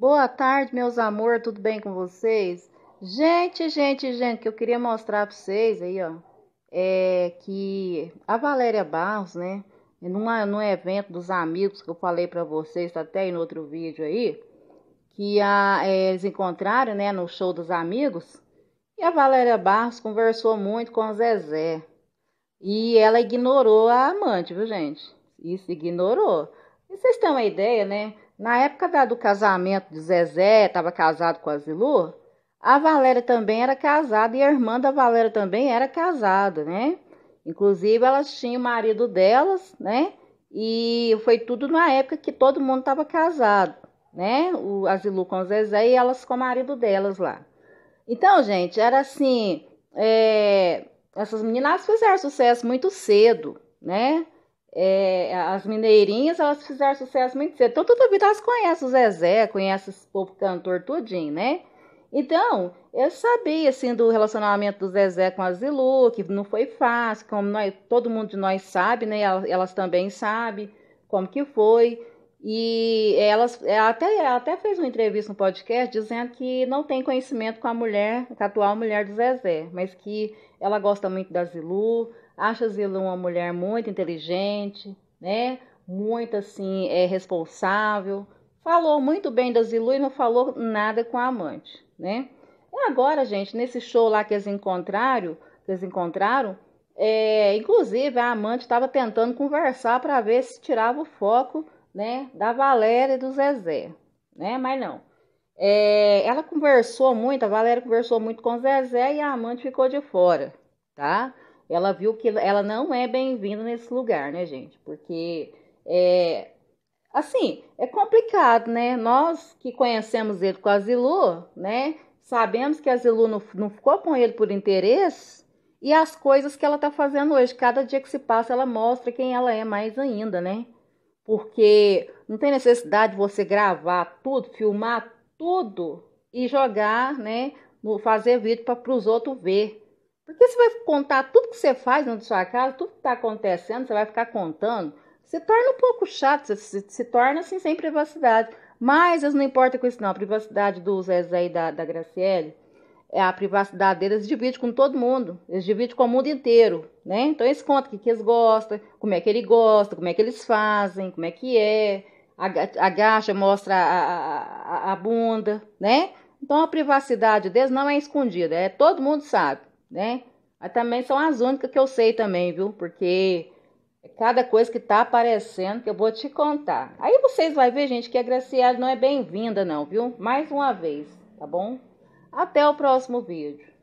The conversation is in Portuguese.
Boa tarde, meus amor, tudo bem com vocês? Gente, gente, gente, que eu queria mostrar para vocês aí, ó, é que a Valéria Barros, né, numa, num evento dos amigos que eu falei para vocês, tá até aí no outro vídeo aí, que a, é, eles encontraram, né, no show dos amigos, e a Valéria Barros conversou muito com a Zezé, e ela ignorou a amante, viu, gente? Isso, ignorou. E vocês têm uma ideia, né? Na época da, do casamento de Zezé, estava casado com a Zilu, a Valéria também era casada e a irmã da Valéria também era casada, né? Inclusive, elas tinham o marido delas, né? E foi tudo na época que todo mundo estava casado, né? O Asilu com o Zezé e elas com o marido delas lá. Então, gente, era assim: é, essas meninas fizeram sucesso muito cedo, né? É, as mineirinhas, elas fizeram sucesso muito cedo. Então, toda vida elas conhecem o Zezé, conhecem o povo cantor tudinho, né? Então, eu sabia, assim, do relacionamento do Zezé com a Zilu, que não foi fácil, como nós, todo mundo de nós sabe, né? Elas, elas também sabem como que foi. E elas, até, ela até fez uma entrevista no podcast dizendo que não tem conhecimento com a mulher, com a atual mulher do Zezé, mas que ela gosta muito da Zilu, acha Zilda uma mulher muito inteligente, né? Muito assim, é responsável. Falou muito bem da Zilu e não falou nada com a amante, né? E agora, gente, nesse show lá que eles encontraram, que eles encontraram, é, inclusive a amante estava tentando conversar para ver se tirava o foco, né, da Valéria e do Zezé, né? Mas não. É, ela conversou muito, a Valéria conversou muito com o Zezé e a amante ficou de fora, tá? ela viu que ela não é bem-vinda nesse lugar, né, gente? Porque é assim, é complicado, né? Nós que conhecemos ele com a Zilu, né? Sabemos que a Zilu não, não ficou com ele por interesse e as coisas que ela tá fazendo hoje, cada dia que se passa, ela mostra quem ela é mais ainda, né? Porque não tem necessidade de você gravar tudo, filmar tudo e jogar, né? Fazer vídeo para os outros ver porque você vai contar tudo que você faz dentro sua casa, tudo que está acontecendo, você vai ficar contando. Se torna um pouco chato, se, se torna assim sem privacidade. Mas eles não importam com isso, não. A privacidade do Zezé e da, da Graciele, é a privacidade deles, eles dividem com todo mundo. Eles dividem com o mundo inteiro, né? Então eles contam o que, que eles gostam, como é que ele gosta, como é que eles fazem, como é que é. A, gacha mostra a, a, a bunda, né? Então a privacidade deles não é escondida, é todo mundo sabe né? Mas também são as únicas que eu sei também, viu? Porque é cada coisa que tá aparecendo que eu vou te contar. Aí vocês vão ver, gente, que a Graciela não é bem-vinda, não, viu? Mais uma vez, tá bom? Até o próximo vídeo.